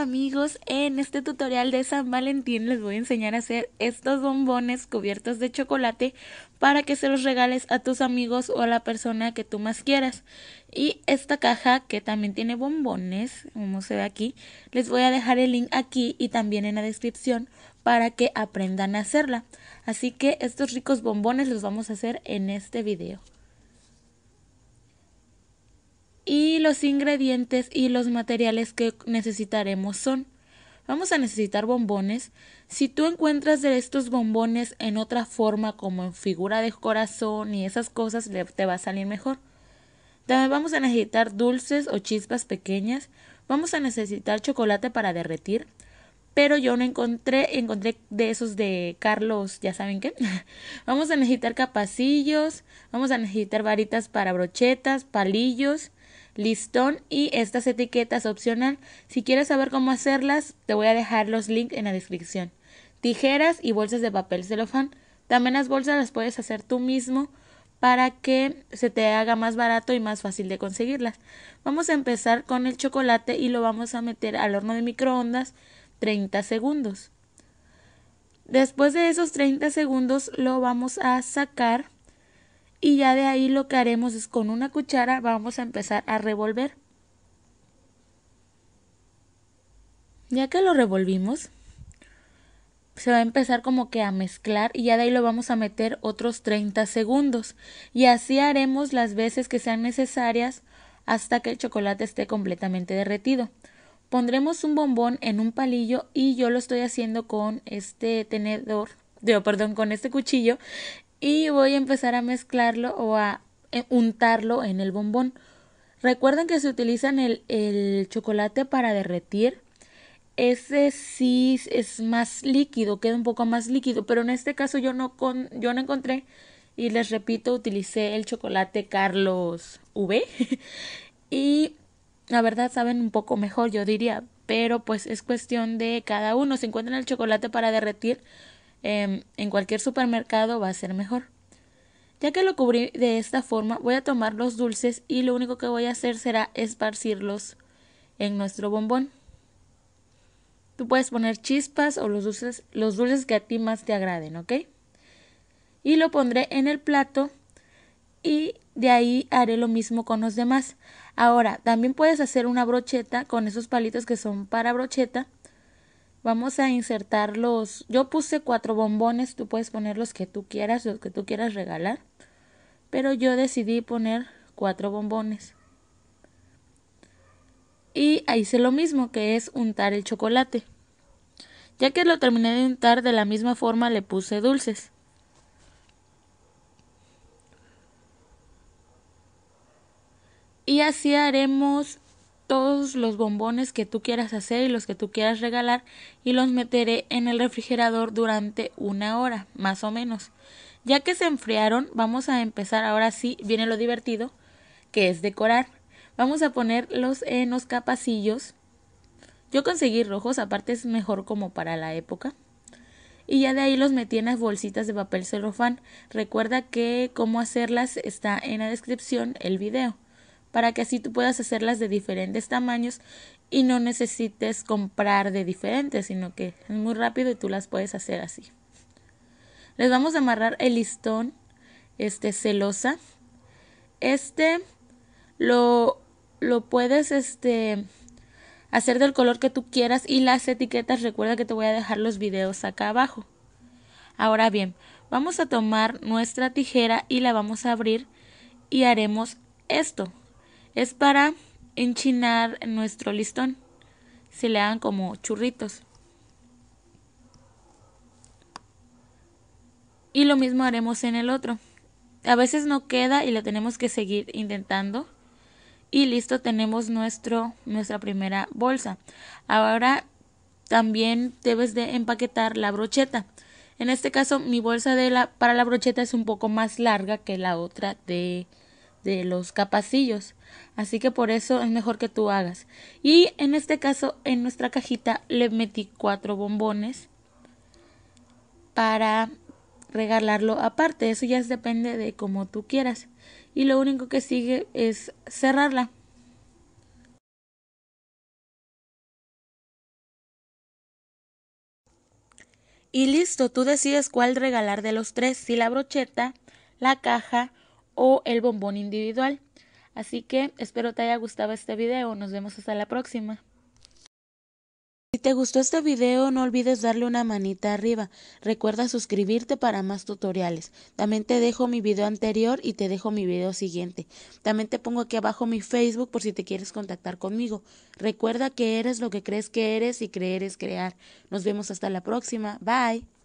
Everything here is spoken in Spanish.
amigos, en este tutorial de San Valentín les voy a enseñar a hacer estos bombones cubiertos de chocolate para que se los regales a tus amigos o a la persona que tú más quieras. Y esta caja que también tiene bombones, como se ve aquí, les voy a dejar el link aquí y también en la descripción para que aprendan a hacerla. Así que estos ricos bombones los vamos a hacer en este video y los ingredientes y los materiales que necesitaremos son Vamos a necesitar bombones. Si tú encuentras de estos bombones en otra forma como en figura de corazón y esas cosas te va a salir mejor. También vamos a necesitar dulces o chispas pequeñas. Vamos a necesitar chocolate para derretir. Pero yo no encontré, encontré de esos de Carlos, ya saben qué. vamos a necesitar capacillos, vamos a necesitar varitas para brochetas, palillos, listón y estas etiquetas opcional. Si quieres saber cómo hacerlas, te voy a dejar los links en la descripción. Tijeras y bolsas de papel celofán. También las bolsas las puedes hacer tú mismo para que se te haga más barato y más fácil de conseguirlas. Vamos a empezar con el chocolate y lo vamos a meter al horno de microondas 30 segundos. Después de esos 30 segundos lo vamos a sacar y ya de ahí lo que haremos es con una cuchara vamos a empezar a revolver. Ya que lo revolvimos, se va a empezar como que a mezclar y ya de ahí lo vamos a meter otros 30 segundos y así haremos las veces que sean necesarias hasta que el chocolate esté completamente derretido. Pondremos un bombón en un palillo y yo lo estoy haciendo con este tenedor, perdón, con este cuchillo y voy a empezar a mezclarlo o a eh, untarlo en el bombón. Recuerden que se utilizan el, el chocolate para derretir. Ese sí es más líquido, queda un poco más líquido, pero en este caso yo no, con, yo no encontré y les repito, utilicé el chocolate Carlos V y la verdad saben un poco mejor, yo diría, pero pues es cuestión de cada uno. Si encuentran el chocolate para derretir, Em, en cualquier supermercado va a ser mejor. Ya que lo cubrí de esta forma, voy a tomar los dulces y lo único que voy a hacer será esparcirlos en nuestro bombón. Tú puedes poner chispas o los dulces, los dulces que a ti más te agraden, ¿ok? Y lo pondré en el plato y de ahí haré lo mismo con los demás. Ahora, también puedes hacer una brocheta con esos palitos que son para brocheta Vamos a insertar los... Yo puse cuatro bombones, tú puedes poner los que tú quieras, los que tú quieras regalar. Pero yo decidí poner cuatro bombones. Y ahí hice lo mismo, que es untar el chocolate. Ya que lo terminé de untar, de la misma forma le puse dulces. Y así haremos todos los bombones que tú quieras hacer y los que tú quieras regalar y los meteré en el refrigerador durante una hora, más o menos. Ya que se enfriaron, vamos a empezar ahora sí, viene lo divertido, que es decorar. Vamos a ponerlos en los capacillos. Yo conseguí rojos, aparte es mejor como para la época. Y ya de ahí los metí en las bolsitas de papel celofán. Recuerda que cómo hacerlas está en la descripción el video para que así tú puedas hacerlas de diferentes tamaños y no necesites comprar de diferentes, sino que es muy rápido y tú las puedes hacer así. Les vamos a amarrar el listón este celosa. Este lo lo puedes este hacer del color que tú quieras y las etiquetas, recuerda que te voy a dejar los videos acá abajo. Ahora bien, vamos a tomar nuestra tijera y la vamos a abrir y haremos esto. Es para enchinar nuestro listón. Se le hagan como churritos. Y lo mismo haremos en el otro. A veces no queda y lo tenemos que seguir intentando. Y listo, tenemos nuestro, nuestra primera bolsa. Ahora también debes de empaquetar la brocheta. En este caso, mi bolsa de la, para la brocheta es un poco más larga que la otra de, de los capacillos. Así que por eso es mejor que tú hagas. Y en este caso, en nuestra cajita le metí cuatro bombones para regalarlo aparte. Eso ya depende de cómo tú quieras. Y lo único que sigue es cerrarla. Y listo, tú decides cuál regalar de los tres, si la brocheta, la caja o el bombón individual. Así que espero te haya gustado este video, nos vemos hasta la próxima. Si te gustó este video no olvides darle una manita arriba, recuerda suscribirte para más tutoriales, también te dejo mi video anterior y te dejo mi video siguiente, también te pongo aquí abajo mi Facebook por si te quieres contactar conmigo, recuerda que eres lo que crees que eres y creer es crear, nos vemos hasta la próxima, bye.